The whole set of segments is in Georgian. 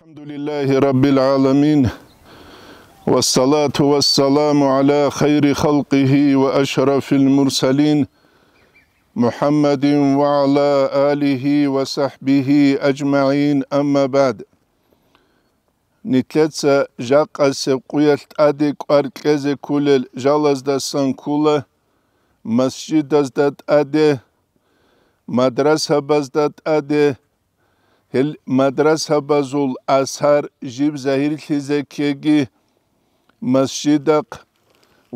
الحمد لله رب العالمين والصلاة والسلام على خير خلقه وأشرف المرسلين محمد وعلى آله وصحبه أجمعين أما بعد Nitletsa jaqase quyalt أركز كل kulel jalazda sankula مسجد dat ade مدرسة bazdat ade ჰელ მადრასა ბაზულ ასარ ჟიბ ზაჰირ ხიზეკეგი მასჯიდაკ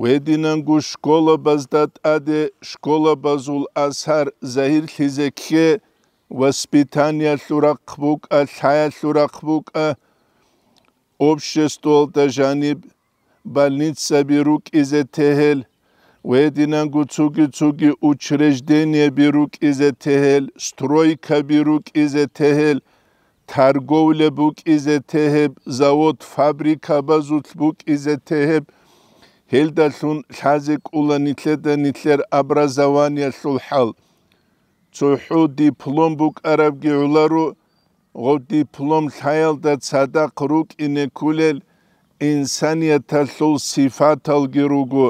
ვედინან გუ შკოლა ბაზდატ ადე შკოლა ბაზულ ასარ ზაჰირ ხიზეკე ვასპიტანია ლურაკბუკ ალხაია ლურაკბუკ ობშესტოლ და ჟანიბ ბალნიცა ბირუკ იზე თეჰელ ვედინან გუცუგი ცუგი უჩრეჟდენიე ბირუკიზე თეჰელ სტროიკა ბირუკიზე თეჰელ თარგოვლე ბუკიზე თეჰებ ზავოთ ფაბრიკა ბაზუთ ბუკიზე თეჰებ ჰელდა სუნ ლაზე კულა ნიტლე და ნიტლერ აბრაზავანია სულ ჰალ ცუჰუ დიპლომ ბუკ არაბგი ულარუ ღო დიპლომ ლაიალ და ცადა ყრუკ ინე კულელ ინსანია თალ სულ სიფათალ გირუგუ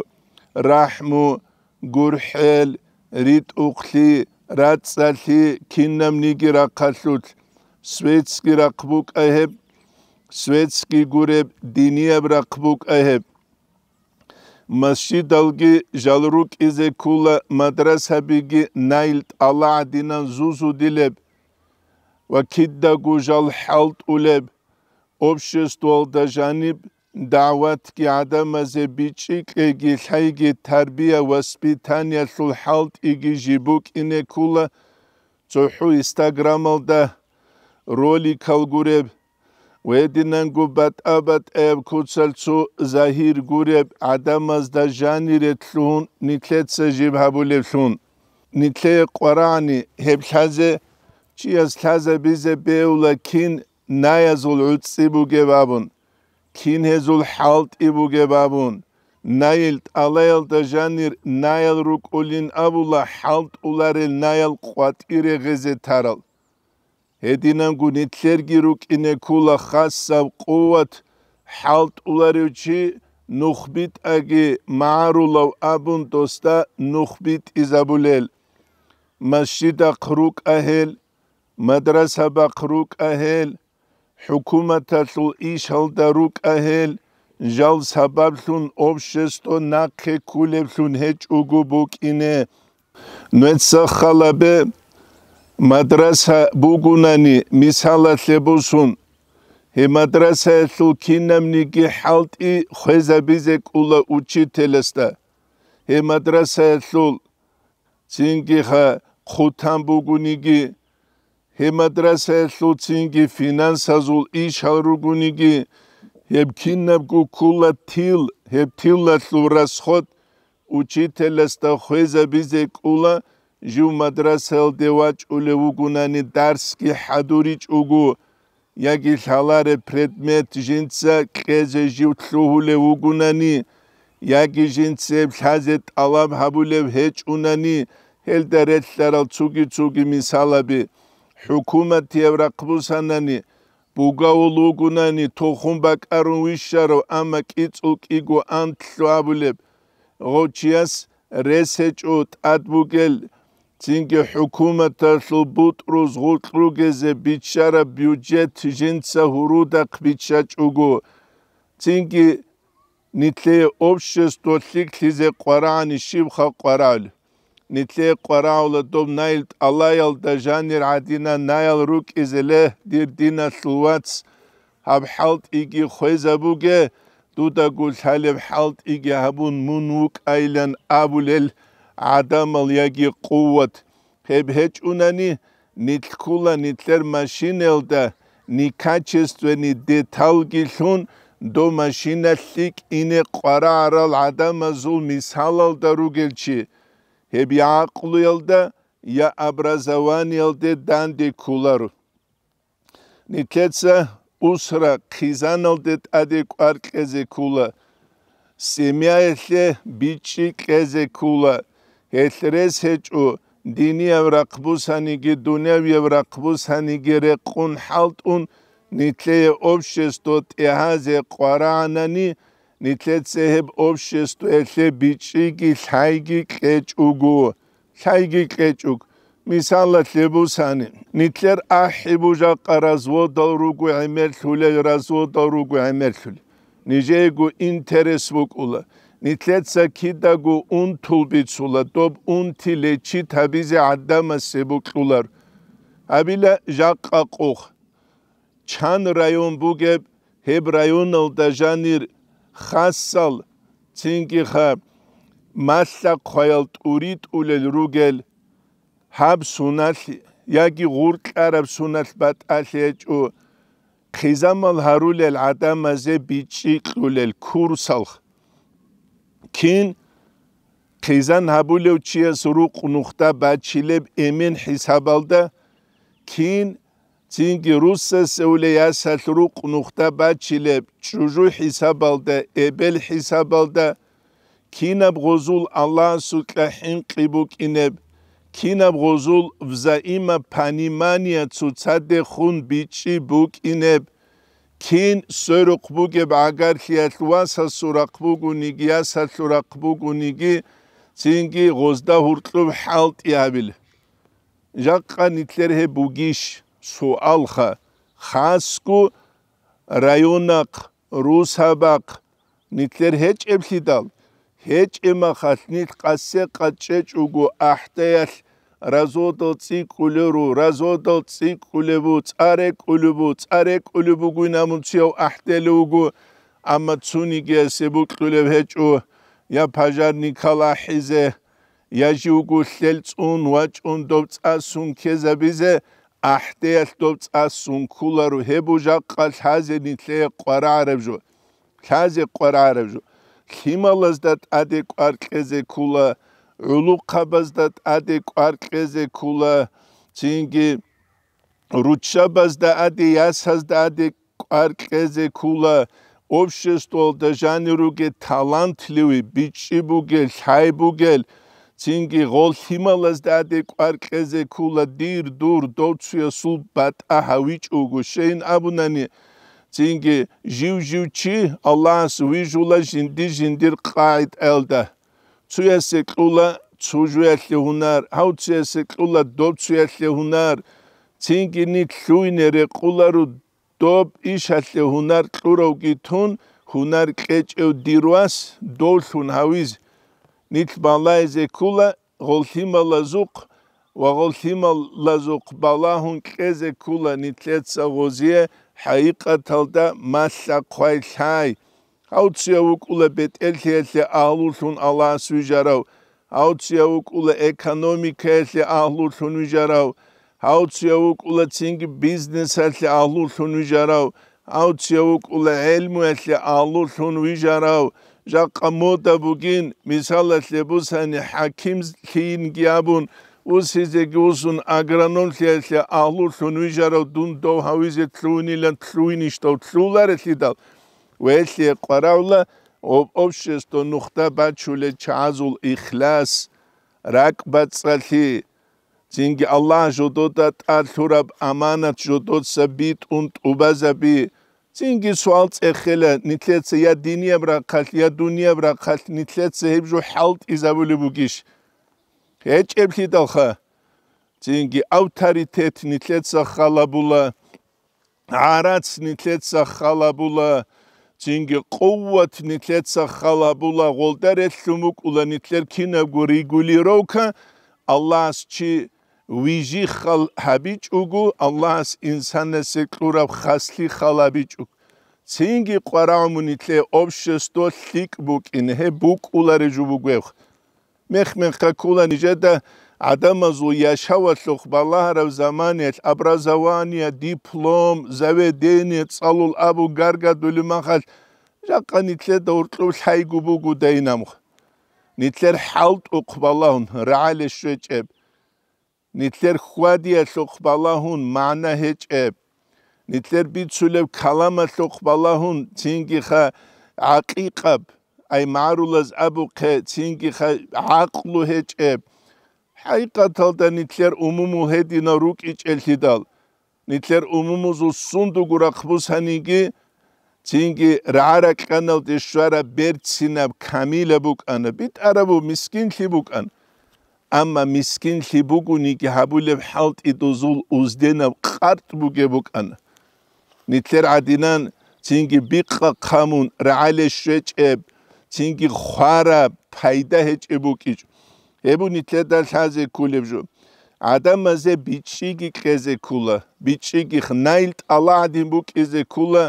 рахму гурхел ритухли рацали киннамниги рахалут светски рахбук эхб светски гуреб диниеб рахбук эхб масшидалги жалрук изе кула мадрасабиги найлт аладинан зузу дилеб ва киддагу жал халт улеб обществол дажаниб دعوات كي عدم زي بيشي كيجي حيجي تربية وسبيتانيا شو الحالت إيجي جيبوك إني كولا تحو إنستغرام دا رولي كالجوريب ويدنا نقول أبد أب كوتسل تو زاهير جوريب عدم از دا جاني رتلون نتلت سجيب هبولفلون نتلت قراني هب حزة شيء از حزة بيزة بيولا كين نايزول عطسي بوجي بابون kinhezul halt ibugebabun nayl alayl da janir nayl rukulin abula halt ulare nayl qatire geze taral hedinan gunitler giruk ine kula khassav quvat halt ularuchi nukhbit agi marulav abun dosta nukhbit izabulel masjida khruk ahel madrasa ba khruk ahel ჰუკუმათალუ იშალდარუ ყაჰელ ჟალ საბაბლუნ ოფშესტო ნაქე ქულებლუნ ჰეჭ უგუბუკინე ნუეცა ხალაბე მადრასა ბუგუნანი მისალათლებუსუნ ჰე მადრასა ლუ ქინამნი გი ჰალტი ხეზა ბიზე კულა უჩითელესტა ჰე მადრასა ლუ წინგი ხა ხუთამ ბუგუნი გი ჰემადრასე ლუცინგი ფინანსაზულ იშავრუგუნიგი ჰებქინნაბკუ კულა თილ ჰებთილა ლურასხოთ უჩიტელესტა ხეზებიზე კულა ჟუ მადრასელ დევაჭ ულევუგუნანი დარსკი ჰადური ჭუგუ იაგი ხალარე პრედმეტ ჟინცა ყეზე ჟუთლუჰულე უგუნანი იაგი ჟინცე ფლაზე ტალამ ჰაბულევ ჰეჭუნანი ჰელდერეთლარალ ცუგი ცუგი მისალაბი ჰუკუმათ ევრაკბუსანანი ბუგაულუგუნანი თოხუმბაკარუ ვიშარო ამა კიწულ კიგო ანთლავლებ ღოჩიას რესეჭუ ტატბუგელ ცინკი ჰუკუმათა სუბუტრუ ზღულტრუგეზე ბიჩარა ბიუჯეტ ჟინცა ჰურუდა ყბიჩა ჭუგუ ცინკი ნიტლე ოფშესტო ლიქ ლიზე ყვარანი შიბხა ყვარალი ნიცე ყრაულა დო ნაილ ალაილ და ჟანერ ადინა ნაილ რუკ იზელე დირდინა სუვაც ჰაბ ჰალტ იგი ხეზაბუგე დუდა გულ ჰალებ ჰალტ იგი ჰაბუნ მუნუკ აილან აბულელ ადამალ იგი ყუვათ ჰებ ჰეჭუნანი ნიტკულა ნიტლერ მაშინელ და ნიკაჩესტვენი დეტალგი ლუნ დო მაშინალიკ ინე ყრა არალ ადამაზულ მისალალ და რუგელჩი ჰები აყლუელდა ია აბრაზავანიელდე დანდი კულარუ ნიკეცა უსრა ხიზანალდეთ ადეკვარკეზე კულა სემიაელე ბიჭი კეზე კულა ეთრეს ეჭუ დინია ვრაყბუსანი გი დუნია ვრაყბუსანი გი რეყუნ ჰალტუნ ნიტლე ოფშესტო ტეჰაზე ყვარანანი ნიცეცებ ოფშესტუ ეხე ბიჭიგი ხაიგი ყეჭუგუ ხაიგი ყეჭუგ მისალა ლებუსანი ნიცერ აჰიბუჟა ყარაზვო დორუგუ ამერთულე რაზვო დორუგუ ამერთულ ნიჯეგუ ინტერესვუკულა ნიცეცა კიდაგუ უნთულბიცულა დობ უნთილე ჩიტაბიზე ადამასებუკულარ აბილა ჟაყაყუხ ჩან რაიონ ბუგებ ჰებ რაიონ ალდაჟანირ ხასალ ცინკიხა მასა ყოველ ტური ტულელ რუგელ ჰაბსუნალ იაგი ღურკარაბსუნალ ბატალეჭუ ხიზამალ ჰარულელ ადამაზე ბიჭი ყულელ ქურსალ კინ ხიზან ჰაბულევჩიეს რუ ყნუხთა ბაჩილებ ემენ ჰისაბალდა კინ Цинги руссе сеулея салру кунухта бачилеп, чужу хисабалда, эбел хисабалда, кинаб гозул Аллах сутла хин кибу кинеп, кинаб гозул взаима панимания цуцаде хун бичи бук инеп, кин сурукбуге багар хиятлуа сасуракбугу ниги, асасуракбугу ниги, цинги гозда хуртлу халт ябил. Жаққа нитлерхе бугиш. Жаққа нитлерхе бугиш. ცუ ალხა ხასკუ რაიონაკ რუსაბაკ ნიტლერ ჰეჭებლიდალ ჰეჭემა ხალნით ყასე ყაჭეჭუგუ აჰტეალ разодо циклуру разодо циклуву царе кулубу царе кулубу гунамуцио ахтелугу амма цунике себуклуле вечу я пажарни калахизе яжугу хелцун вачун добцасун кезабизе ahdeyas dovtsas sunkularu hebuja qal hazeni tle qararebju kaze qararebju himalas dat ade qarqeze kula ulu qabaz dat ade qarqeze kula chingi rutshabaz da ade yasaz da ade qarqeze kula ovshestol da janiruge talantliwi bichibugel haybugel цинги гол хималас дади кваркезе кула дир дур доцуя сул бата хавич угу шейн абунани цинги жив жив чи аллас вижула жинди жиндир кайт элда цуясе кула цужуялли хунар хау цуясе кула доцуялли хунар цинги ни клуйнере кулару доп ишалли хунар туровги тун хунар кечев дирвас долсун хавиз ნიტბალაიზე კულა ღოლთიმალაზუყ ვაღოლთიმალაზუყ ბალაჰუნ ყეზე კულა ნიტლეცაღოზია ჰაიყათალდა მასაყვაილაი აუცია უკულა ბეტელთიელე აალურთუნ ალას ვიჟარავ აუცია უკულა ეკონომიკაელე აალურთუნ ვიჟარავ აუცია უკულა ცინგი ბიზნესალე აალურთუნ ვიჟარავ აუცია უკულა ელმუელე აალურთუნ ვიჟარავ ჟაყამოდაბუგინ მისალათლებუსანი ჰაკიმს ქიინგიაბუნ უსიზეგუსუნ აგრანონ ლიალე აღლუ ლუნვიჟარო დუნდო ჰავიზე ლუინილან ლუინიშტო ლულარე ლიდალ ველი ყვარავლა ოფშესტო ნუხტა ბაჩულე ჩაზულ იხლას რაკბაცალი ძინგი ალლა ჟოდოდა ტალურაბ ამანატ ჟოდოდ საბიტ უნტ უბაზაბი წინგი სვალწე ხელა ნითლეცე ია დინია ბრა ხალია დუნია ბრა ხალ ნითლეცე ებჟო ჰალტ იზაბული ბუგიშ ეჭებლი დახა წინგი ავტორიტეტ ნითლეცა ხალაბულა არაც ნითლეცა ხალაბულა წინგი ყოვათ ნითლეცა ხალაბულა ღოლდარ ეთლუმუკულა ნითლერ კინა გურიგული როკა ალლას ჩი ვიჟი ხალ ჰაბიჭუგუ ალლას ინსანესე კლურავ ხასლი ხალ ჰაბიჭუგ ცინგი ყვარამუნითლე ობშესტო ლიკბუკინ ჰე ბუკულარე ჯუბუგევხ მეხმენხა კულანიჯა და ადამაზუ იაშავალოხ ბალაჰრავ ზამანეთ აბრაზავანია დიპლომ ზავედენი წალულ აბუ გარგადული მახალ ჟაყანითლე და ორტლულ ჰაიგუბუგუ დეინამხ ნიტლერ ჰალტ უყბალაჰუნ რაალე შეჭებ ნიცერ ხვადია სოხბალაჰუნ მანაჰეჭებ ნიცერ ბიცულებ კალამა სოხბალაჰუნ წინგი ხა აყიყებ აი მარულას აბუ ქე წინგი ხა აყლუ ჰეჭებ ჰაიკათალდა ნიცერ უმუმუ ჰედინა რუკი ჭელჰიდალ ნიცერ უმუმუ ზუსუნდუ გურა ხბუსანიგი წინგი რარაკანალ დიშვარა ბერცინაბ კამილებუკანა ბიტარაბუ მისკინ ხიბუკანა ამა მისკინ ხიბუგუნი კი ჰაბულებ ჰალტ იდუზულ უზდენა ყარტ ბუგებუკან ნიტერ ადინან ჩინგი ბიყა ხამუნ რაალე შეჭებ ჩინგი ხვარა ფაიდა ჰეჭებუკი ებუ ნიტერ დალხაზე ქულებჟო ადამაზე ბიჭიგი ყეზე ქულა ბიჭიგი ხნაილ ტალადინ ბუკიზე ქულა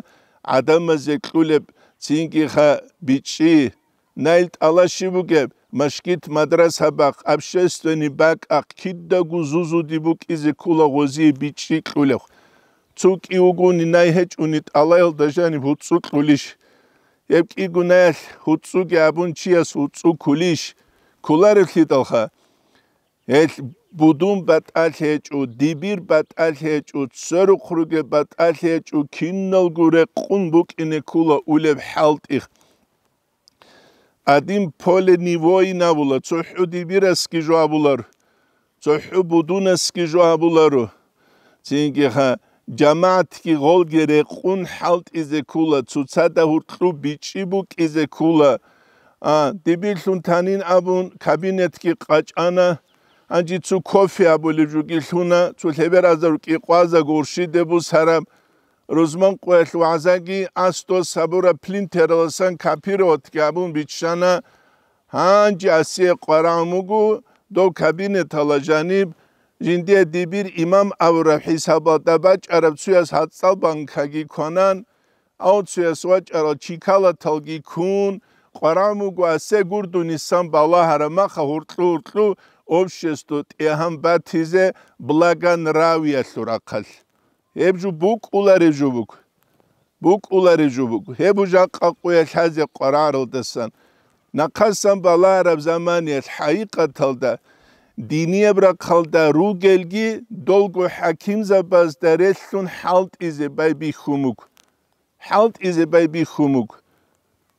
ადამაზე ქულებ ჩინგი ხა ბიჭი ნაილ ტალაში ბუგებ مشکیت مدرس هباق ابشستونی باق اقید دا گوزوزو دیبوک ایزی کولا غوزی بیچی کلوخ چوک ایوگونی نای هچ اونیت الایل داشانی بودسو کلیش یبک ایگو نایل هودسو گابون چیاس هودسو کلیش کلار اکی دلخا ایل بودون بات آل هچ او دیبیر بات آل هچ او چسرو خروگه بات آل هچ او کین نلگوره قون بوک اینه کولا اولیب حالت ایخ адим поле нивой навула цухю дибираски жуабулар цухю будунаски жуабулару цинги ха ჯამათი კი გოლგერე ყუნ ჰალტ იზე კულა ცუცა და ურტრუ ბიჭიბუ კიზე კულა ა დიბილუნ თანინ აბუნ კაბინეტი კი ყაჭანა ანჯი ცუ კოფე აბული ჯუკი ლუნა ცუ ლებერაზა რკი ყვაზა გორში დებუ სარამ რუსმან ყველუ აზაგი ასტო საბურა პლინტეროსან კაფიროთ გაბუნ ბიჩანა ჰანჯი ასე ყარამუგუ დო კაბინეთალა ჯანიბ ჟინდე დიბირ იმამ ავრა ჰისაბატა ბაჭარბცუას ჰაცალ ბანკაგი ქონან აუცუას ვაჭარო ჩიკალა თალგი ქუნ ყარამუგუ ასე გურდუნი სამ ბალა ჰარმა ხურტლუ ურტლუ ოფშესტო ტეჰან ბათიზე ბლაგან რავია სურაკალ ებჟუ ბუკ ულარე ჟუბუკ ბუკ ულარე ჟუბუკ ჰებუჟა ყაყუე ხაზე ყარარო დასან ნაკასან ბალარებ ზამანი ჰაიყათალდა დინიე ბრა ხალდა რუგელგი დოლგო ჰაკიმ ზაბაზ დარესუნ ჰალტ იზე ბაიბი ხუმუკ ჰალტ იზე ბაიბი ხუმუკ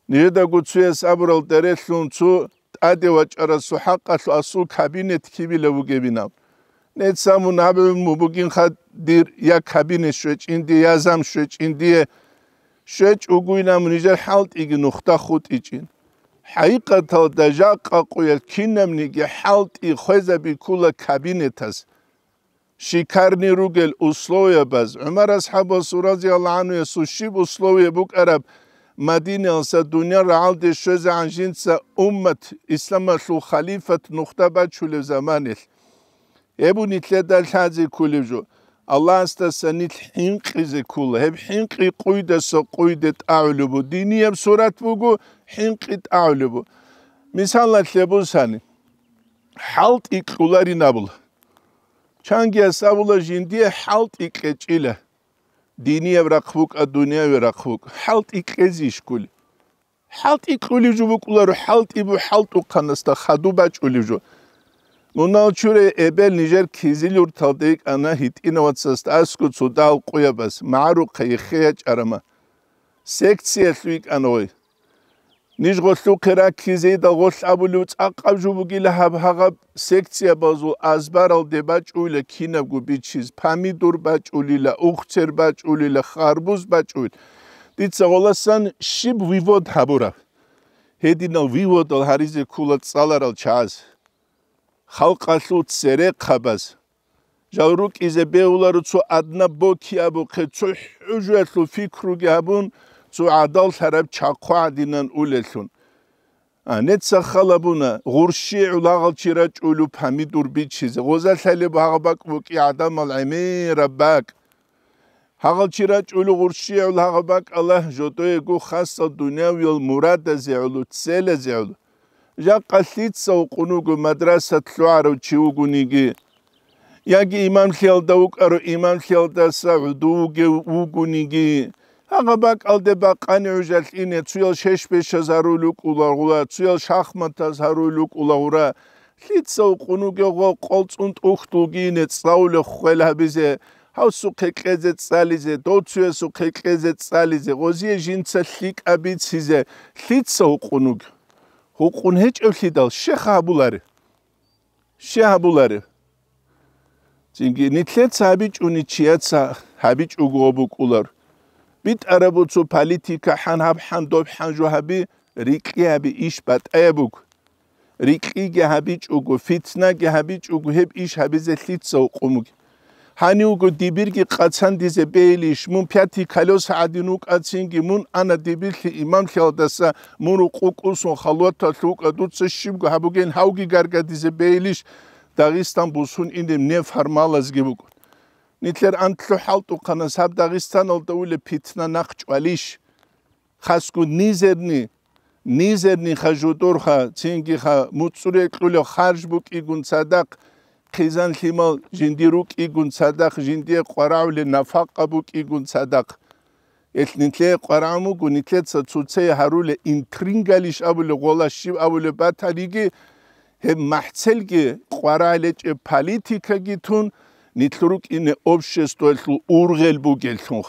ნიედა გუცუე საბრალ დარესუნ ცუ ადევა ჭარასუ ჰაყას ასუ კაბინეთ ქიბილე ვუგებინავ ნეცამუ ნაბე მუბუკინ ხადირ ია კაბინე შეჭინდი აზამ შეჭინდი შეჭ უგუინა მნიჟალ ჰალტიგი ნუხთა ხუტიჭინ ჰაიყათა დაჟა ყაყუელ ქინემნიგი ჰალტი ხეზები ქულა კაბინეთას შიქარნი რუგელ უსლოებას უმარ ასჰაბას რაზიალლაჰ ანუ ესუშიბ უსლოებუ კარაბ მადინელსა დუნია რალდე შეზანჟინცა უმმათ ისლამალ ხალიფათ ნუხთა ბაჩულე ზამანელ ებუნი თლედა ლაძი ქულიჟუ ალას და სანით ჰინყიზე ქულა ჰებ ჰინყი ყუიდასო ყუიდე ტაულუბუ დინიებ სურათ ბუგუ ჰინყი ტაულუბუ მისალა თლებუსანი ჰალტ იკულარი ნაბულ ჩანგია საბულა ჟინდია ჰალტ იკეჭილა დინია ვრაყუკა დუნია ვრაყუკ ჰალტ იკეზი შკული ჰალტი ყული ჯუბუკულარო ჰალტი ბუ ჰალტუ ყანასთა ხადუბა ჭული ჯუბუ მონაჩური ებელ ნიჟერ ქიზილურ თავდეი ანა ჰიტინოვაცას ასკუ ცუდა უყიებას მარუ ხეიხია ჭარმა სექცია სვიკ ანოი ნიჟღოსუ ქერა ქიზი და ღოსაბულუ წაყავჟუბგილა ჰაბჰაღა სექცია ბაზუ აზბარალ დება ჭულე ქინაგუ ბიჩის ფამიდურ ბაჭულილა უხცერ ბაჭულილა ხარბუზ ბაჭულ დიცაღოლასან შიბ ვივოდ ჰაბურა ჰედინო ვივოდ ალ ჰარიზე ქულა წალარალ ჩაზ ხალყალუ წერე ხაბას ჟავრუკიზე ბეულარო ცო ადნა ბოქიაბო ხეცო უჟეთლუ ფიქრუგაბუნ ცო ადალ ხარაბ ჩაყვადინან ულელუნ ანეცა ხალაბუნა ღურში ულაღალჩირა ჭულუ ფამიდურბი ჩიზე ღოზალთალე ბაღაბაკ ბოკი ადამალ ამი რაბაკ ხალჩირა ჭული ღურში ულაღაბაკ ალა ჟოტოე გუ ხასა დუნია ვიო მურადაზე ულუ ცელეზე ულუ ჟაყასიცო ყუნუგუ მადრასა თლვარო ჩიუგუნიგი იაგი იმამხელ და უკარო იმამხელ და საუდუგე უგუნიგი აღაბა კალდება ყანეუჟალ ინე ცვილ შეშბეშა ზარული კულაღულა ცვილ შახმათა ზარული კულაღურა ლიცო ყუნუგე ღო ყოლწუნ ტუხტუგი ინე წაულე ხელაბიზე ჰავსუ ქეკეზე წალიზე დოცუესუ ქეკეზე წალიზე ღოზიე ჟინცა ლიკაბიციზე ლიცო ყუნუგე ჰუყუნ ჰეჭევლი და შეხაბულარი შეაბულარი ჯინგი ნიტლეც აბიჭუნი ჩიაც აბიჭუგობუ კულარ ბიტ არაბოცო პოლიტიკა ჰან ჰაბ ჰან დობ ჰან ჯოჰაბი რიყიაბი იშ ბატაებუკ რიყი გაბიჭუგო ფიცნა გაბიჭუგო ჰებ იშ ჰაბი ზეთლიც უყუმუკ ჰანიუგო დიბირკი ყაცანდიზე პეილი შმუნ ფათი ქალოს ადინუ ყაცინგი მუნ ანა დიბილი იმამ ხელდასა მუნ ყუკუსონ ხალვათა ლუკადუც შიმგ ჰაბუგენ ჰაუგი გარგადიზე პეილი დაღისტან ბუსუნ ინდე ნე ფარმალას გიბუგ ნიტლერ ანტლო ჰალტუ ყანა საბ დაღისტან ოლდა უილე ფიტნა ნახჭვალიშ ხასკუ ნიზერნი ნიზერნი ხაჟუტურხა ცინგი ხა მუცურე ყულო ხარჯბუკი გუნცადაკ ხიზან ხიმო ჟინდირუ კიგუნ სადახ ჟინდია ყვარავლე ნაფაყაბუ კიგუნ სადახ ეთნიტლე ყვარამუ გუნიტლე ცუცე ჰარულე ინტრინგალი შაბულე ყოლაში აბულე ბათალიგი ჰე მაჰცელგი ყვარალე ჭე პოლიტიკა გითუნ ნიტლურუ კინე ობშესტო ეთლუ ურღელბუ გელთუნ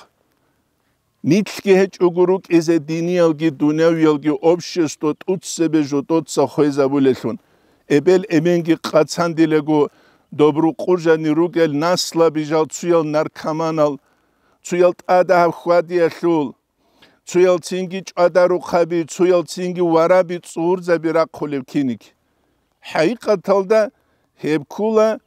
ნიტლკი ჰე ჭუგურუ კიზე დინიალგი დუნევიალგი ობშესტო ტუცსებეჟო ტოცა ხეზაბულე თუნ ებელ ემენგი ყაცანდილეგო добру кужани рукел насла бижал цуял наркоманал цуял тада хвадия шул цуял цинги чадару хаби цуял цинги вараби цурза бираколев киник хайкаталда хебкула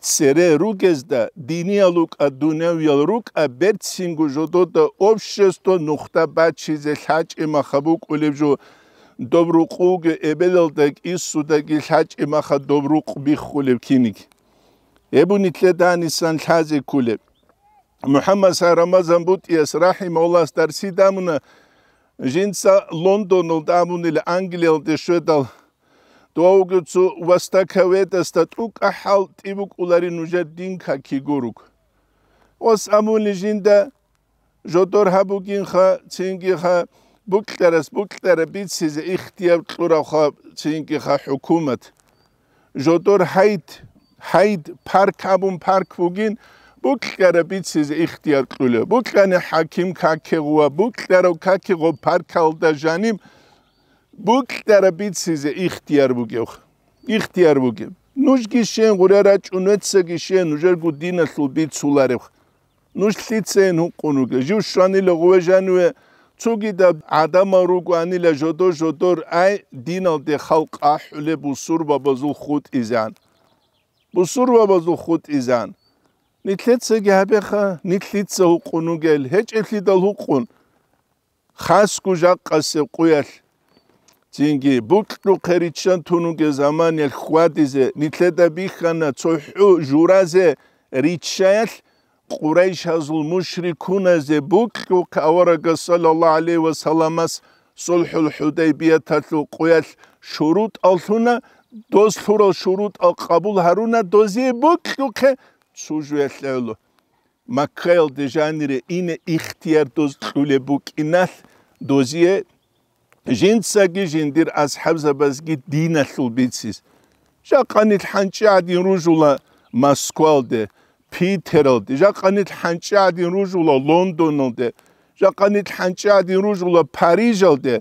цере ругезда диниалук адуневял рук абет цингу жодо да обшесто нухта бачизе хач има хабук улевжу добру қуг эбелдек иссудеги хачи маха добру қбихулев киник ебуни тледан исан хази куле мухаммад са рамазан бут яс рахим аллах дарси дамна жинса лондон ол дамун ил англил де шведал доуг цу вастакаведа стат ук ахал тибук улари нужа дин хаки гурук ос амун жинда жотор хабугин ха цинги ха მოკლერეს მოკლერებიც ის ეხტიარ წურა ხა ცინკი ხა ჰუკუმეთ ჟოტორ ჰაიდ ჰაიდ პარკაბუნ პარკვუგინ მოკლერებიც ის ეხტიარ წულე მოკლანე ჰაკიმ ქაკეღუა მოკლერო ქაკეღო პარკალდა ჟანიმ მოკლერებიც ის ეხტიარ ვუგევ ეხტიარ ვუგევ ნუშგი შენ ღურარა ჭუნეცეგი შენ უჟერგუ დინასულ ბიცულარევ ნუშლიცენ უყუნუგე ჟუშანი ლოგვეჟანუე ცუგიდა ადამარ უკანილა ჟოდო ჟოდორ აი დინალდე ხალყა ჰულე ბუსურბაბაზულ ხუტიზან ბუსურბაბაზულ ხუტიზან ნიტლიცე გაბეხა ნიტლიცე უყუნუგელ ჰეჭილი და ლუყუნ ხასკუ ჟაყასე ყუიალ ჯინგი ბუკლუ ხერიჩან თუნუგე ზამანელ ხუადიზე ნიტლედა ბიხანა ცოჰუ ჟურაზე რიჩაელ Qureyş hazul müşrikune ze bukru kavaraga sallallahu aleyhi ve sellemes sulhul hudeybiye tatlu kuyel şurut altına doz furo şurut al kabul haruna dozi bukru ke sujuyetle olu. Makkel de janire ine ihtiyar doz kule buk inat doziye جنسك جندير أصحاب زبازكي دينا ثلبيتسيس شاقاني الحنشي عادي رجولة ماسكوال ده 피테르 디자카니 탄차디 루줄로 런던데 자카니 탄차디 루줄로 파리즈데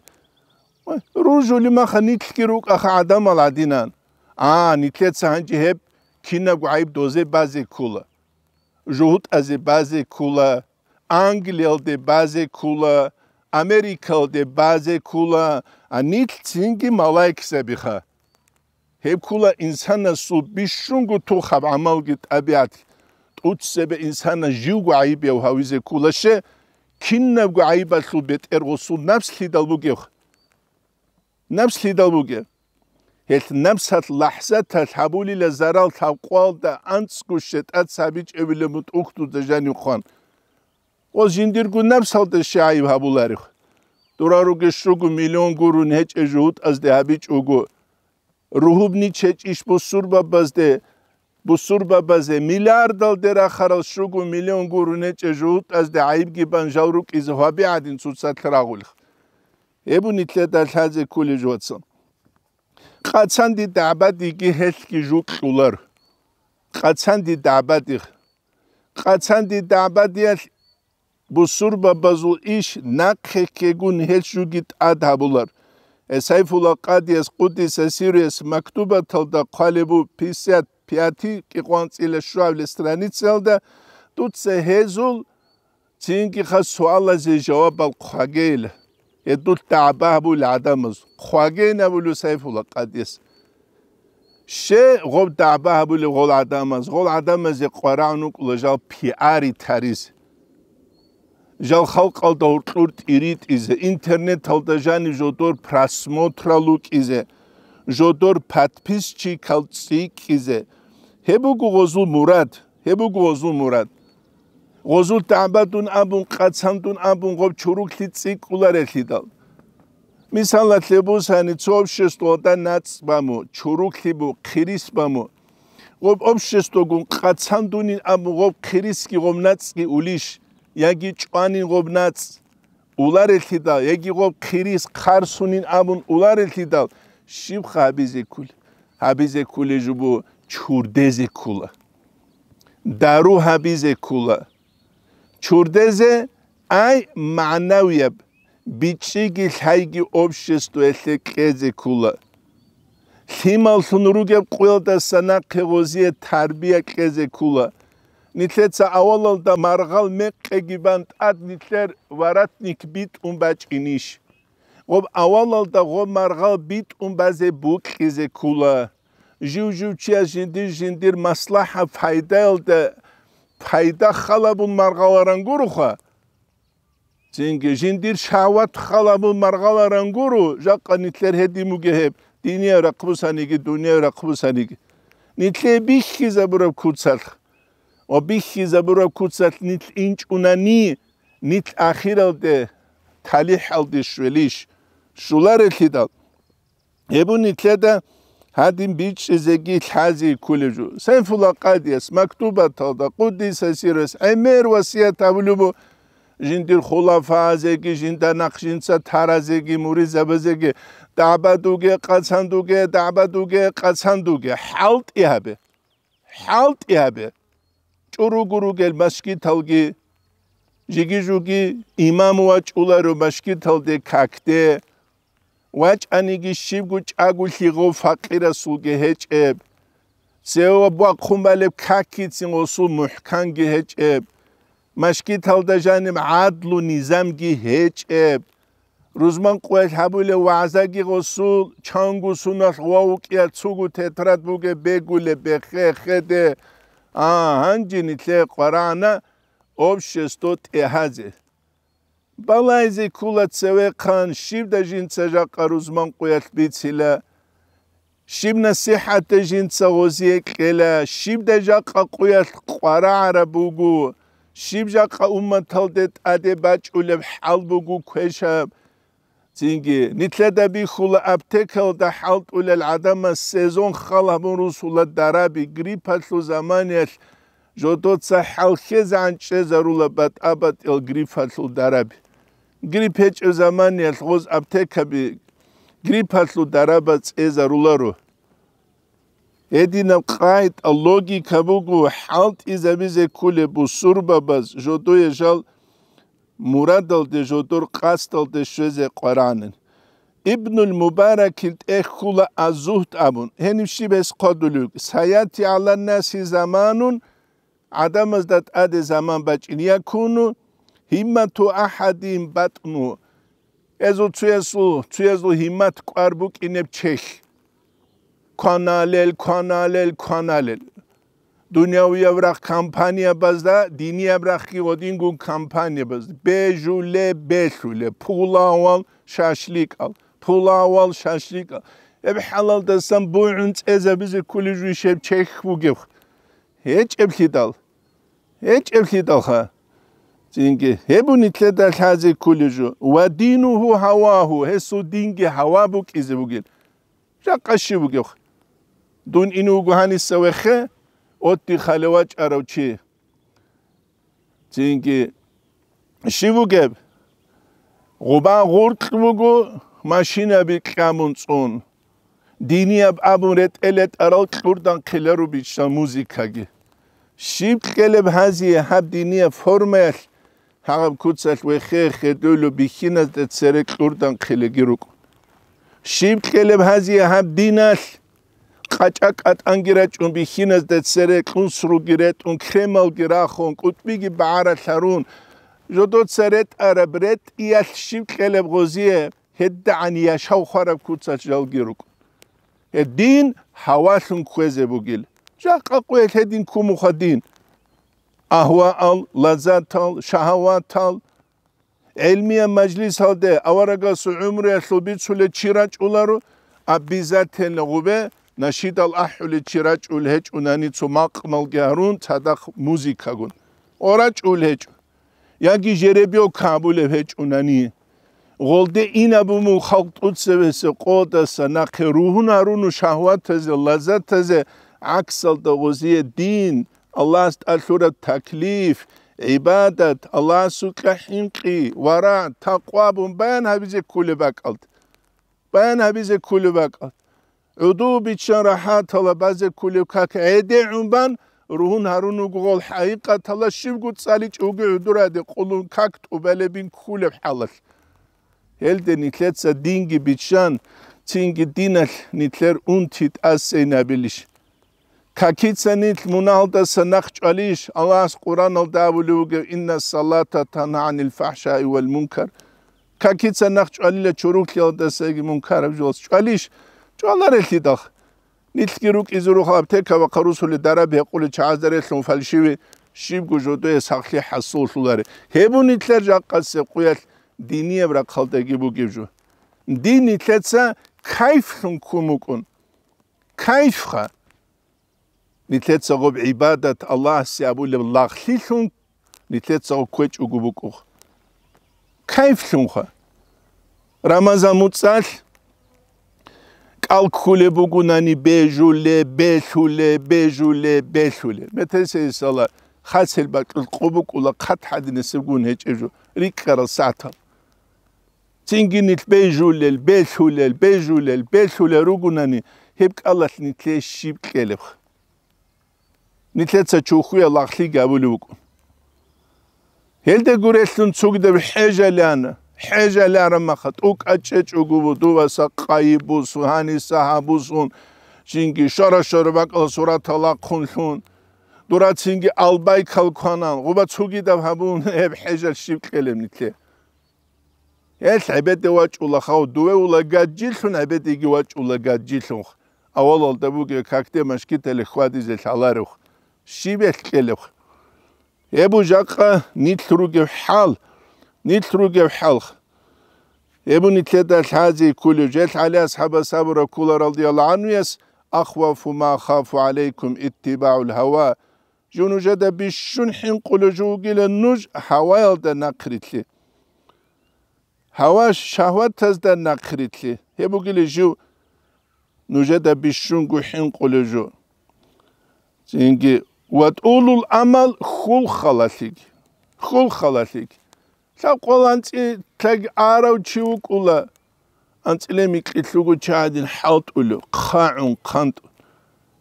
루줄이 마카니 키루 카 아담 알아디난 아 니테 산지 헵 키나 구아입 도제 바제 쿨라 주훗 아제 바제 쿨라 앙글엘데 바제 쿨라 아메리카데 바제 쿨라 아니 친기 말라이크세 비하 헵 쿨라 인산나 수 비슝구 투합 아말기 타비아트 ტუცებ ინსანა ჟიუგუ აიბიო ჰავიზე კულაშე ქინნავგუ აიბალხუ ბეტერღუ სუნაფსლი დალბუგე ნაფსლი დალბუგე ეს ნამსათ ლაჰზათა თაბული ლაზარალ თავყვალ და ანცგუ შეტაც აბიჭებილე მუტ უქტუ დეჟანი ხან ო ჟინდირ გუ ნამსალ და შაიბ ჰაბულარი დურარუ გეშუგუ მილიონ გურუ ნეჭეჟუტ აზდე აბიჭუგუ რუჰუბნი ჩეჭიშ ბუსურბაბაზდე ბუსურბაბაზე მილიარდალ დერახარალ შუგუ მილიონ გურუ ნეჭე ჟულტას და აიბგი ბანჟავრუ კიზე ვაბი ადინ ცუცა თრაღულ ებუ ნიტლე და ლაზე კული ჟოცო ყაცანდი და აბადი კი ჰესკი ჟუკულარ ყაცანდი და აბადი ყაცანდი და აბადი ბუსურბაბაზულ იშ ნაქე კეგუნ ჰელშუგი ადაბულარ ესაიფულა ყადიას ყუდის ესირიეს მაქტუბათალ და ყალებუ ფისიათ ფიათი კიყვანწილე შვავლე სტრანიცელ და თუცე ჰეზულ წინკი ხა სუალაზე ჯავაბ ხაგელ ედუ ტაბაბულ ადამს ხაგენაბულ საიფულა ყადეს შე ღობ ტაბაბულ ღოლ ადამს ღოლ ადამზე ყვარანუ კულაჟალ ფიარი თარის ჟალ ხალ ყალდა ურტურ ტირიტიზე ინტერნეტ თალდაჟანი ჟოტორ ფრასმოთრალუკიზე ჟოტორ ფათფის ჩიკალ ციკიზე ჰებუგუ გოზულ მურად ჰებუგუ გოზულ მურად გოზულ ტამბატუნ აბუნ ყაცანტუნ აბუნ ყობ ჩურუკთი ციკულარეთიდა მისალათ ლებუსანი ცოფშესტო და ნაცბამო ჩურუკიბუ ხირისბამო ყობ ოფშესტო გუნ ყაცანდუნი აბუნ ყობ ხირისკი ყობ ნაცკი ულიშ იაგი ჭვანი ყობ ნაც ულარეთიდა იგი ყობ ხირის ხარსუნი აბუნ ულარეთიდა შიბ ხაბიზიკული აბიზე კულეჟუბუ ჩურდეზე ქულა და რუჰაბიზე ქულა ჩურდეზე აი მანავია ბიჭიგი ხაიგი ოფშესტო ეთე კეზე ქულა ხიმალსუნ რუგებ ყველდა სანაქეღოზია თარბია კეზე ქულა ნიცეცა აოლალ და მარღალ მე ყეგიბან ტად ნიცერ ვარატნიკ ბიტ უმბაჭინიშ ყობ აოლალ და ყო მარღალ ბიტ უმბაზე ბუკიზე ქულა ჟუჟუ ჩია ჟინდი ჟინდი მასლაჰა ფაიდალდა ფაიდა ხალაბუნ მარღალარან გურუხა ჯინგი ჟინდი შავატ ხალაბუნ მარღალარან გურუ ჟაყა ნიტლერ ჰედი მუგეჰებ დინია რაკუსანიგი დუნია რაკუსანიგი ნიტლე ბიხი ზაბურავ კუცალ ო ბიხი ზაბურავ კუცალ ნიტ ინჭ უნანი ნიტ ახირალდე თალი ჰალდი შველიშ შულარ ეთიდალ ებუ ნიტლედა ჰადიმ ბიჩიზე გი ხაზი კულეჟუ სენფულა ყადიას მაქტუბათა და ყუდისეს ირეს ემერ ვასიათა ვლუბუ ჟინდილ ხულაფაზე გი ჟინდა ნახშინცა თარაზე გი მურიზაბაზე გი დააბადუგე ყაცანდუგე დააბადუგე ყაცანდუგე ჰალტიაბე ჰალტიაბე ჭურუგურუგელ მასკი თალგი ჟიგიჟუგი იმამუა ჭულა რო მასკი თალდე ქაქდე ვაჭანიგი შიგუჭაგული ღო ფაყირა სულგე ჰეჭებ ზეობა ხუმბალებ ქაკიცინ ოსუ მუჰკანგი ჰეჭებ მაშკი თალდაჟანიმ ადლუ ნიზამგი ჰეჭებ რუზმან ყველ ჰაბულე ვაზაგი ოსუ ჩანგუ სუნას ვაუკია ცუგუ თეთრად ბუგე ბეგულე ბეხე ხედე აჰანჯინი თე ყვარანა ობშესტო ტეჰაზე балайзе кулацеве кан шивда жинцажа карузман куят бицила шим насихате жинца гозие кела шивда жака куят квара арабугу шим жака умматалдет аде бачулев халбугу кеша цинги нитледа би хула аптекал да халт улел адама сезон халабун русула дараби грипатлу заманиал жодоца халхезанче зарулабат абат ил грифатлу дараби გრიფეჭო ზამანია ხოს აფთექები გრიფასლო დარაბა წეზა რულარო ედინა ყაით ლოგიკა ბუგუ ჰალტ იზებიზე ქულე ბუ სურბაბაზ ჟოტო ეშალ მურადალ დე ჟოტორ ყასტალ დე შვეზე ყვარანენ იბნულ მუბარაკილ ეხულა აზუჰტ ამუნ ჰენიში ბეს ყოდულუ საიათი ალანასი ზამანუნ ადამაზდა ტადე ზამან ბაჭინია ქუნუ ჰიმათუ აჰადიმ ბატნუ ეზო ცუესლუ ცუესლუ ჰიმათ ყარბუ კინებ ჩეხ ქანალელ ქანალელ ქანალელ დუნიავი ევრა კამპანია ბაზდა დინი ევრა ხიოდინ გუ კამპანია ბაზდა ბეჟულე ბეშულე ფულავალ შაშლიკ ალ ფულავალ შაშლიკ ებ ჰალალ დასან ბუუნ წეზა ბიზი კულიჟი შებ ჩეხ ბუგევ ეჭებ ხიდალ ეჭებ ხიდალ ხა ჯინგი ჰებუნი თლედა ხაზი კულიჟუ ვა დინუჰუ ჰავაჰუ ჰესუ დინგი ჰავაბუ კიზი ბუგილ შაყაში ბუგი ხ დუნ ინუ გუჰანი სევხე ოტი ხალევა ჭაროჩი ჯინგი შიბუგებ ღუბა ღურტმუგუ მაშინები ყამონ წონ დინია აბურე ტელეტ არო ყურდან ხელერუ ბიშა მუზიკაგი შიბ ხელებ ჰაზი ჰაბ დინია ფორმეხ ჰაღამ კუცალ ვეხე ხედულო ბიხინას და ცერე ყურდან ხელი გიროკ შიმხელებ ჰაზი ჰამ დინალ ყაჭა ყატანგირა ჭუმბი ხინას და ცერე ყუნსრუ გირეთ უნ ქრემალ გირახონ კუტბიგი ბაარა ლარუნ ჟოდო ცერეთ არაბრეთ იალ შიმხელებ ღოზიე ჰედა ანია შავ ხარაბ კუცალ ჟალ გიროკ ე დინ ჰავალუნ ქვეზე ბუგილ ჯა ყაყუე ჰედინ ქუმუ ხადინ ahva al, lazat al, şahavat al. Elmiye meclis halde avaragası ümrü ehlubi çule çiraç ularu. Abbizaten gube naşid al ahülü çiraç ulheç unani çu maqnal gerun tadak muzikagun. Oraç ulheç. Ya ki jerebi o kabul evheç unani. Golde ina bu mu halk utsevesi qodasa nakhe ruhun arunu şahvat teze lazat teze aksal da gozye din. Аллах ат-шура таклиф ибадат Аллах сукахинки вара тақвабун бан хабизе кули бақалт бан хабизе кули бақалт уду бичан рахат ала базе кули как эде умбан руҳун ҳаруну гол ҳақиқат ала шивгу цали чуги удуради қулун как тубелебин кули халал элде нитлеца динги бичан цинги динал нитлер унтит ассенабилиш ქაკიცენი თმუნალდა სანახჭალიშ ალას ყურანალ დაბულუგე ინა სალათა თანანილ ფაჰშაი ვალ მუნკარ ქაკიცენახჭალილა ჩურუკლიალდა სეგი მუნკარ ჯოს ჭალიშ ჭალარელი დახ ნილკირუ ყიზურუ ხაბ თეკავა ყრუსული დარაბია ყული ჩააზდერელ ფალშივი შიბგუ ჟოდე სახლი ჰასულულარი ჰებუნი თლერ ჯაყასე ყუალ დინია ბრა ხალდეგი ბუგიჟუ დინი თლეცა кайფუნ კუმუკუნ кайფხა ნიტეცოგუ ბიბადათ ალლაჰს იაბული ლახლიშუნ ნიტეცოგუ ქუეჭ უგუბუკუ кайфშუნხა რამაზან მუცალ კალკულებუგუნანი ბეჟულე ბეშულე ბეჟულე ბეშულე მეთესე ისალა ხაცელბა ყუბუკულა ხათჰადინეს გუნ ეჭეჟუ რიკარა სათა ცინგინილ ბეჟულე ბეშულე ბეჟულე ბეშულე რუგუნანი ჰებკალას ნიტეშიბ ყელებხა ნიტლეცა ჩუხუე ლახლი გაბულუკ ჰელდე გურესუნ ცუგდებ ჰეჟალან ჰეჟალარა მახატ უკაჭე ჩუგუბუ დუვასა ყაიბუს ჰანი საჰაბუსუნ ჩინგი შარაშორა ბაკალ სურათალა ხუნხუნ დურა ცინგი ალბაი ქალქანან ღუბა ცუგიდავ ჰაბუნ ებ ჰეჟალ შიბკელემ ნიტლე ეს აბედე ვაჭულა ხაუ დუე ულა გაჯილხუნ აბედი გი ვაჭულა გაჯილხუნ აوالალ დაბუგე კაქტე მაშკი ტელეხვადი ზელ ალარუხ شبكلخ ابو جاقا نتروجو حال نتروجو حلخ ابو نتلدا الحازي كل جل على اصحاب صبر كل رضي الله عنه يس اخوف ما خاف عليكم اتباع الهوى جونو جدا بالشنح قل جوجل النج حوايل دا نقرتلي هوا شهوت تزدا نقرتلي ابو جل جو نوجدا بالشنق حين قل جو Çünkü ვატულულ ამალ ხულ ხალასიკ ხულ ხალასიკ სა ყოლანცი თეგ არავ ჩიუკულა ანცილე მიკითუგო ჩადინ ჰალტულუ ხაუნ ყანტ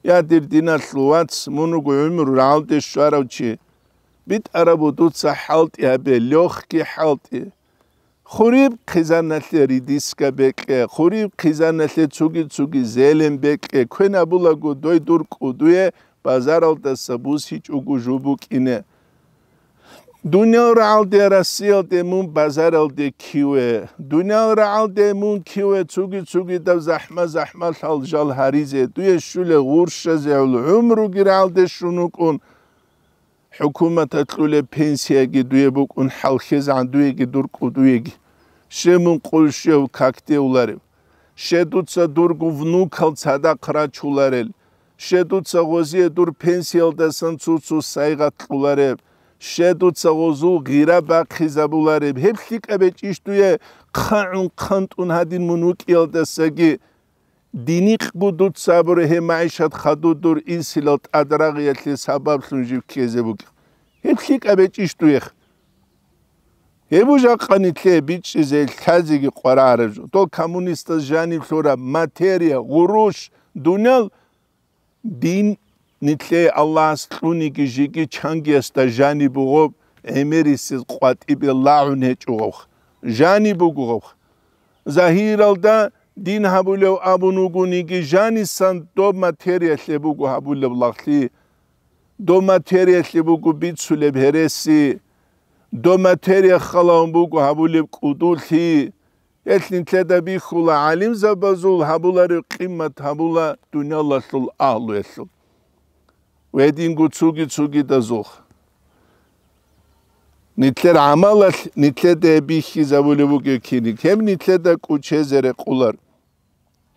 ядир динас луац мунугу умру ралде шваравчи бит арабуту са халти абе лёхки халти хурив кызанасе ридиска беке хурив кызанасе цуги цуги зелен беке квенабула гудой дурку дуе პაზარავდა საბუსი ჭუგუჟუბუ კინე დუნიორალდე რასიელდე მუნ ბაზარალდე ქიუე დუნიორალდე მუნ ქიუე ცუგი ცუგი და ზაჰმა ზაჰმა ხალჯალ ჰარიზე დუე შულე ღურშა ზევლ უმრუ გირალდე შუნუკუნ ჰუკუმათა თლულე პენსია გი დუე ბუკუნ ხალხე ზან დუე გი დურკუ დუე გი შემუნ ყულშევ ქაქტე ულარე შედუცა დურგუ ვნუ ხალცა და ყრა ჩულარელ შედუცა ღოზიეთურ პენსიალდასან ცუცუ საიღათყულარებ შედუცა ღოზუ ღირაბაქიზაბულარებ ჰებხიკებე ჭიშტუე ხაუნ ხანტუნ ჰადინ მუნუკიალდასაგი დინი ყბუდუცაბრ ჰემაიშად ხადუდურ ინსილოთ ადრაღიათლი საბაბლუნ ჟიფქიეზებუკ ჰებხიკებე ჭიშტუე ებუჟა ყანითლე ბიჭიზე ლაზიგი ყვარარებ თო კომუნისტა ჟანი ფლორა მატერია ღურუშ დუნელ დინ ნიტლე ალას ტუნიკი ჟიკი ჩანგიას და ჟანი ბუღო ემერის ყვატიბი ლაუნე ჭუღავ ჟანი ბუღავ ზაჰირალდა დინ ჰაბულევ აბუნუგუნიკი ჟანი სან დო მატერია ლებუგუ ჰაბულევ ლახლი დო მატერია ლებუგუ ბიცულებ ჰერესი დო მატერია ხალამბუგუ ჰაბულევ კუდულთი Etlin tedavi hula alim zabazul habuları kıymet habula dünyallasul ahlu esul. Ve din tsugi tsugi da zuh. Nitler amalas nitle de bihi zavule bu gökinik. Hem nitle de kuçezere kular.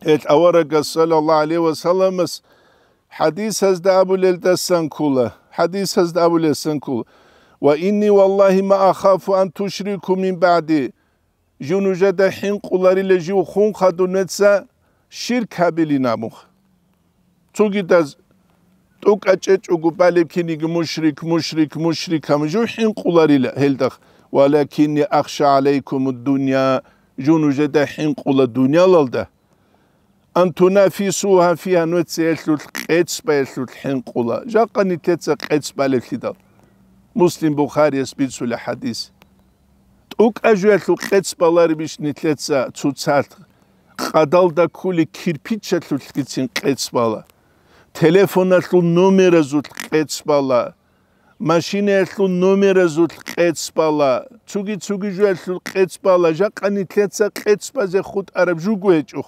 Et avaraga sallallahu aleyhi ve sellem'es hadis az da abulel kula. Hadis az da abulel kula. Ve inni vallahi ma akhafu an tuşriku min ba'di. ჟუნუჟა და ჰინყულარი ლეჟი ხუნ ხადუნეცა შირქაბილი ნამუხ ცუგიდაზ ტუკა ჭეჭუგუ პალიფქინი გმუშრიკ მუშრიკ მუშრიკ ამჟუ ჰინყულარი ჰელდახ ვალაკინი აღშა ალეიკუმუ დუნია ჟუნუჟა და ჰინყულა დუნია ლალდა ანტუნა ფისუჰა ფიანუ ცელუ ყეც პაილუ ჰინყულა ჟაყანი თეცა ყეც პალიფლიდა მუსლიმ ბუხარიას ბიცულა ჰადისი ტუკაჟუეთ უყეცბალარი მიშნითლეცა ცუცად ყადალდა ქული кирფით შეთულთკიცინ ყეცბალა ტელეფონალ ნომერაზ უყეცბალა машинаэл ту номераз ул кэцбала цуги цуги жуэл ул кэцбала жакани тлеца кэцбазе хут араб жугуэчу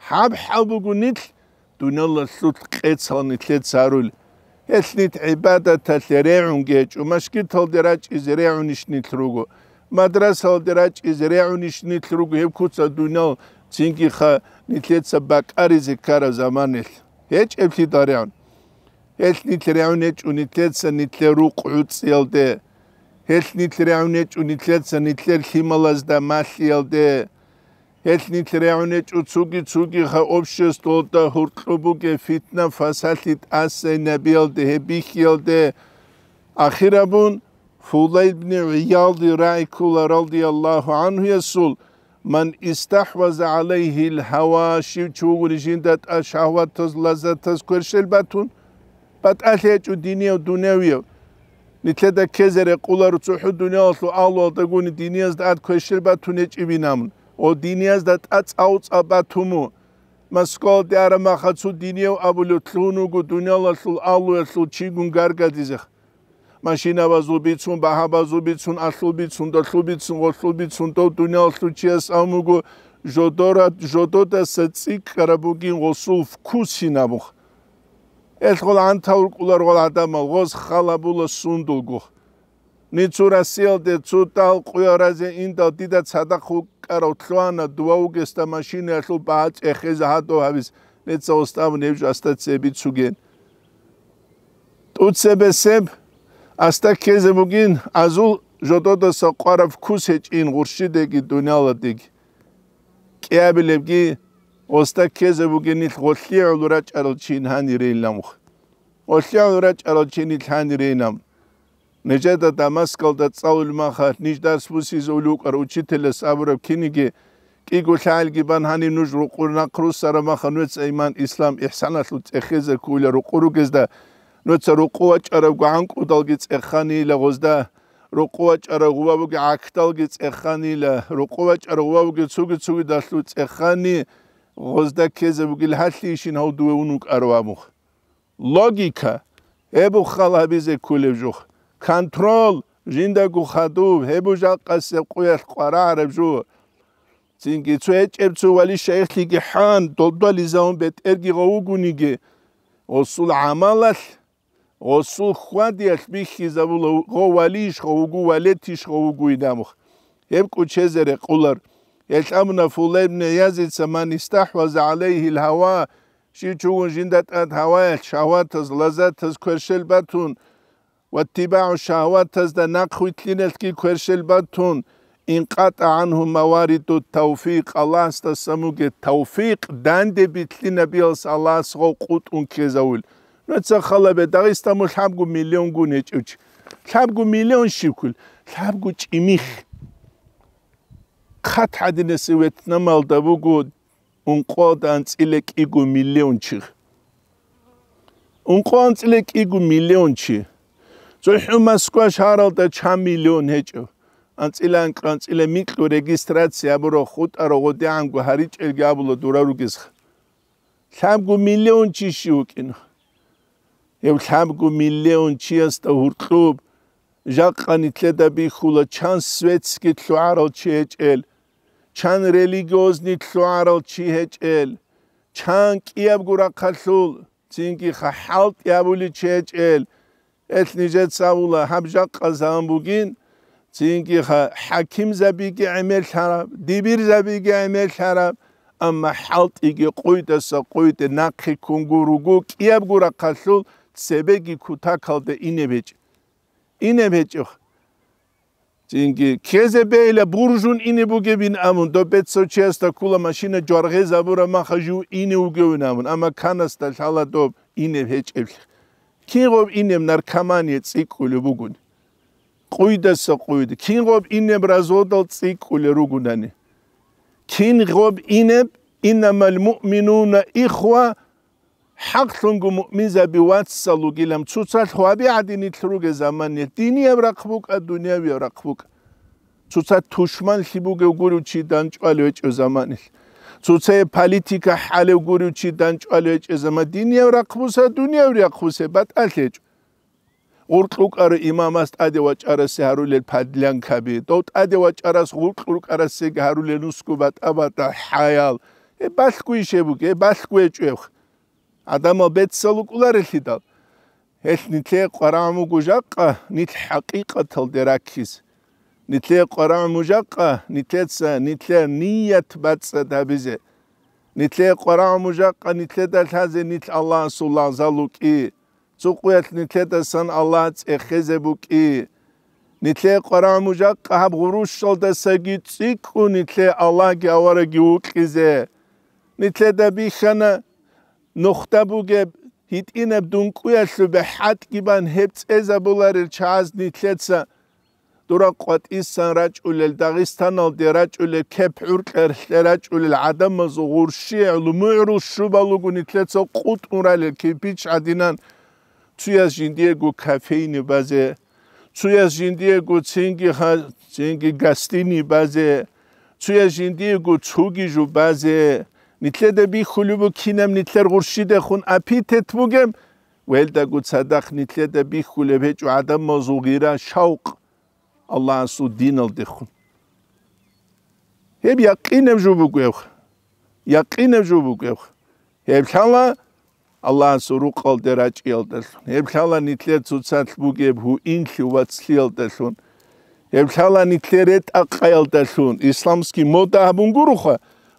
хаб хабугу нит дунала сут кэцани тлеца арул эсни ибадата тлерэун гэчу машки толдерач изрэун ишни тругу მადრასა ოდრაჭიზ რეუნიშნი თრუგი ჰებკუცა დუნალ ცინკი ხა ნიტლეცა ბაკარიზი კარა ზამანელ ეჭებში დარიან ესნი თრეუნეჭ უნიტლეცა ნიტლერუ ყუცელდე ესნი თრეუნეჭ უნიტლეცა ნიტლერ ჰიმალაზ და მასიელდე ესნი თრეუნეჭ უცუგი ცუგი ხა ოფშეს დოლდა ჰურტლუბუგე ფიტნა ფასალით ასე ნებიელდე ჰებიხიელდე ახირაბუნ فولي بن عياض رايكول رضي الله عنه يسول من استحوز عليه الهوى شو تشوغل جندت أشهوات تزلزة تذكر شل باتون بات أهلية جو دينية ودنيوية نتلدى كزر يقول رتوحو دنيا أصلو آلو أدقوني دينية زداد كوشل باتون يج إبنا من أو دينية زداد أتس أوتس أباتومو مسكول ديارة ما خاتسو دينية أبو لطلونو قو دنيا أصلو آلو أصلو چيقون غرقا ديزخ машина вазубицун баха вазубицун ахлубицун дохлубицун вохлубицун то дунял случаяс амугу жодорат жодота сцик карабугин госул вкусинамуг эсгол антаур кулар гол адамал гос халабул сундулгу ницура селде цутал куяразе инда дида садаху кара утлуана дуаугеста машина ахлу баач эхеза хато хавис нецо остав невжастацеби цуген тут себе себе ასთა ქეზე მოგინ აზულ ჟოტოდასა ყარავ ქუსე ჭინ ღურში დეგი დუნალა დიგ კეაბილებგი ოსთა ქეზე მოგინ ის ღოთლი ულრა ჭარლჩინ ჰანი რეილამ ოსთა ულრა ჭარლჩინ ის ჰანი რეინამ ნეჯედა დამასკალ და წაულ მახა ნიშდას ფუსი ზულუკარ უჩითელე საბრებ ქინიგი კი გულალგი ბან ჰანი ნუჟ რუყურნა ყრუს სარამახა ნუც აიმან ისლამ იჰსანათ ლუ წეხეზე კულა რუყურუგეს და როცა როყოაჭარავგა ანკუდალგი წეხანილა ღოზდა როყოაჭარავგი აქტალგი წეხანილა როყოაჭარავგი ცუგი ცუგი დასლუ წეხანი ღოზდა ქეზებგი ლაჰლიშინ ავდუე უნუკარავამუ ლოგიკა ებუ ხალაბიზე კულებჟუ კონტროლ ჟინდა გუხადუ ებუ ჟაყასე ყუერ ყვარა არებჟუ წინგი წეჭებცუ ვალი შეიხლიგი ჰან დოდვალი ზაუნ ბეტერგი ღოუგუნიგე ოსულ ამალალ ოსულ ხვადიახ მიხიზავულო ღოვალიშ ხოუგუ ვალეთიშ ხოუგუი დამხ ემ კუჩეზერე ყულარ ელამნა ფულებნე იაზიც სამანისტაჰვაზ ალეიჰი ლჰავა შიჩუგუნ ჟინდატად ჰავაი შავატაზ ლაზატაზ ქერშელბათუნ ვატიბაუ შავატაზ და ნაკხვითლინელკი ქერშელბათუნ ინყატა ანჰუ მავარიდუ თავფიყ ალასტა სამუგე თავფიყ დანდებითლინებიელს ალასღო ყუტუნ ქეზავილ როცა ხალები დაღისტანო ხამგუ მილიონ გუნე ჭუჭ ხამგუ მილიონ შიქულ ხამგუ ჭიმიხ ხათ ადინესი ვეთნამალ და ვუგუ უნყოდან წილე კიგუ მილიონ ჭი უნყოდან წილე კიგუ მილიონ ჭი ზოჰუ მასკვა შარალ და ჩა მილიონ ჰეჭო ან წილან კრან წილე მიკლუ რეგისტრაცია ბრო ხუტა როგოდი ანგუ ჰარი ჭერგი აბულო დურა რუგის ხამგუ მილიონ ჭი შიუკინო ევთამგუ მილეონ ჩიას და ურტუბ ჟაყანი თლედაბი ხულა ჩან სვეცკი თვარალ ჩეჭელ ჩან რელიგიოზნი თვარალ ჩიჭელ ჩან კიაბგურა ხალხულ წინკი ხალტ იაბული ჩეჭელ ეთნიჯეთ საულა ჰაბჟაყა ზამბუგინ წინკი ჰაკიმ ზაბიგი ამელ ხარაბ დიბირ ზაბიგი ამელ ხარაბ ამა ხალტიგი ყუიდასა ყუიდე ნაკი კუნგურუგუ კიაბგურა ხალხულ ზებეგი ქუთა ქალდე ინებეჭ ინებეჭო ჯინგი ქეზებელა ბურჟუნ ინებუგებინ ამონ დო პეცოჩეს და კულა მაშინა ჯორღე ზაბურა მახაჟუ ინეუგევინ ამონ ამა ქანას და ჩალა დო ინებეჭებ ქიღობ ინემ ნარკამანი ციკული ბუგუნ ყუიდასა ყუიდ ქიღობ ინემ რაზოდალ ციკული რუგუნანი ქიღობ ინებ ინამალ მუმინუნა იხვა ჰაქლუნგუ მუმინზა ბიუაცსალუ გილამ ცუცალ ხვაბი ადინი თრუგე ზამანი დინი ევრა ხბუკ ადუნია ევრა ხბუკ ცუცა თუშმან ხიბუგე გურუჩი დანჭვალე ეჭო ზამანი ცუცე პოლიტიკა ჰალე გურუჩი დანჭვალე ეჭო ზამანი დინი ევრა ხბუსა დუნია ევრა ხბუსე ბატალე ეჭო ურყლუკარ იმამას ტადე ვაჭარასე ჰარულელ ფადლიანკაბი და ტადე ვაჭარას ურყლუკარასე ჰარულელ უსკუბა ტაბატა ჰაიალ ე ბასკუი შებუგე ბასკუე ჭევხ адамо бецсолукуларилита эсните қарамугужақ нит ҳақиқатл деракис нитле қарамужақ нитеца нитле ният бацса табизе нитле қарамужақ нитле далхазе нит аллах суллан залуки цуқуят нитле дасан аллах цехезебуки нитле қарамужақ қаб гуруш шолда саги цикуни тле аллах гавара гиукизе нитле дабихана ნოხტაბუგე ჰიტინებ დუნკუესუბე ჰატკიბან ჰებწეზაბულარი ჩაზნი თლეცა დურა ყვატისან რაჭულელ დაღისტანალ დერაჭულელ ქეფურკერ ლერაჭულელ ადამოზ ღურში ლუმურუ შუბალუგუნი თლეცა ყუტურალელ ქიპიჩადინან ცუიას ჟინდიეგუ კაფეინი ბაზე ცუიას ჟინდიეგუ ცინგი ხა ცინგი გასტინი ბაზე ცუიას ჟინდიეგუ ცუგი ჟუ ბაზე ნიტლედები ხულუბუ ქინემ ნიტლერ ღურშიდე ხუნ აფითეთ ბუგემ ველდა გუცადახ ნიტლედები ხულებე ჭადა მოზუგირა შაუყ ალლაჰსუ დინალდი ხუნ ჰებ იაყინემ ჟუბუ გევ იაყინემ ჟუბუ გევ ჰებ ხალა ალლაჰსუ რუყალ დერაჭიელდე ხუნ ჰებ ხალა ნიტლერ ცუცად ბუგებ ჰუ ინხი ვაცლიელდე ხუნ ჰებ ხალა ნიტლერ ეტაყაელდე ხუნ ისლამსკი მოდა ბუნგურუხა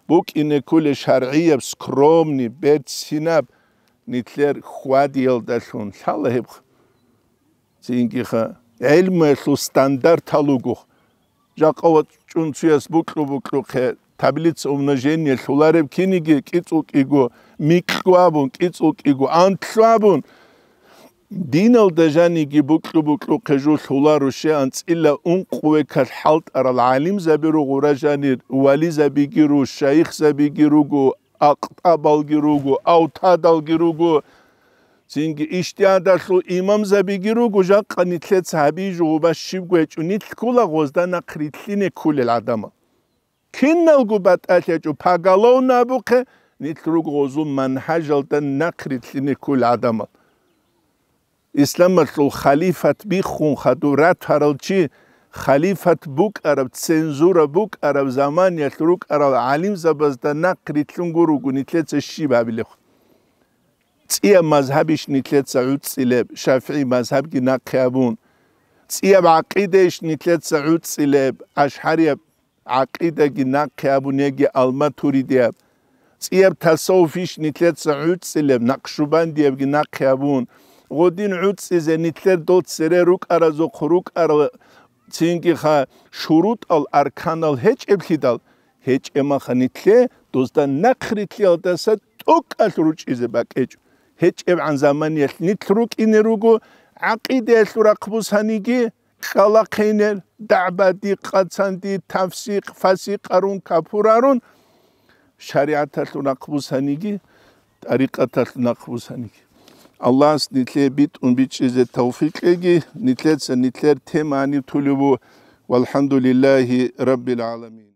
ბუკინე კულე შარიებს სკრომნი ბეცინაბ ნიტლერ ხვადიელ და შონ ხალეებ ზინგიხა ელმესუ სტანდარტალუგუ ჯაყავა ჭუნცუეს ბუკრუ ბუკრუ ხე ტაბლიც უმნაჟენი ლულარებ ქინიგი კიწუკიგო მიკვაბუნ კიწუკიგო ანთლაბუნ დინალ და ჟანი კი ბუკლუ ბუკლუ ხეჟუ ხულარუში ან წილა უნ ყუე ქალ ჰალტ არალ ალიმ ზაბირუ ღურა ჟანი ვალი ზაბიგირუ შაიხ ზაბიგირუგუ აყტაბალგირუგუ აუთადალგირუგუ წინგი იშტიადა ხუ იმამ ზაბიგირუგუ ჟაყანი თლე ცაბი ჟუბა შიგვეჭუნი თქულა ღოზდა ნაკრითლინე ქულელ ადამა ქინნალგუ ბატალეჭუ ფაგალოვნაბუ ხე ნიტრუგ ღოზუ მანჰაჟალ და ნაკრითლინე ქულ ადამა ისლამაშულ ხალიფათ მიხუნხადუ რათარალჩი ხალიფათ ბუკარავ ცენზურა ბუკარავ ზამანია ლურკარავ ალიმ ზაბაზდა ნაკრი თუნგურუ გუნითლეცე შიბაბილეხ წია მაზჰაბიშ ნითლეცა უცილებ შაფიი მაზჰაბგი ნაკიაბუნ წია აკიდეშ ნითლეცა უცილებ აშჰარია აკიდეგი ნაკიაბუნ ეგი ალმათურიდია წია თასოუფიშ ნითლეცა უცილებ ნაკშუბანდი ეგი ნაკიაბუნ ღოდინ უწიზე ნიტლერ დოცერე რუკარაზო ხრუკარ ცინკი ხა შურუტალ არქანალ ჰეჭებხიდალ ჰეჭემა ხა ნიტლე დოზდა ნახრიტლი ალდასა ტოკალ რუჭიზე ბაკეჭ ჰეჭებ ან ზამანი ნიტრუკინე რუგო აყიდე ლურაკბუსანიგი ხალაკინელ დაბადი ყაცანდი თავსიყ ფასიყარუნ კაფურარუნ შარიათალ ლურაკბუსანიგი ტარიკათალ ლურაკბუსანიგი الله نتلبيت ونبيتشيز التوفيق لجي نتلت سنتلر تماني طلبو والحمد لله رب العالمين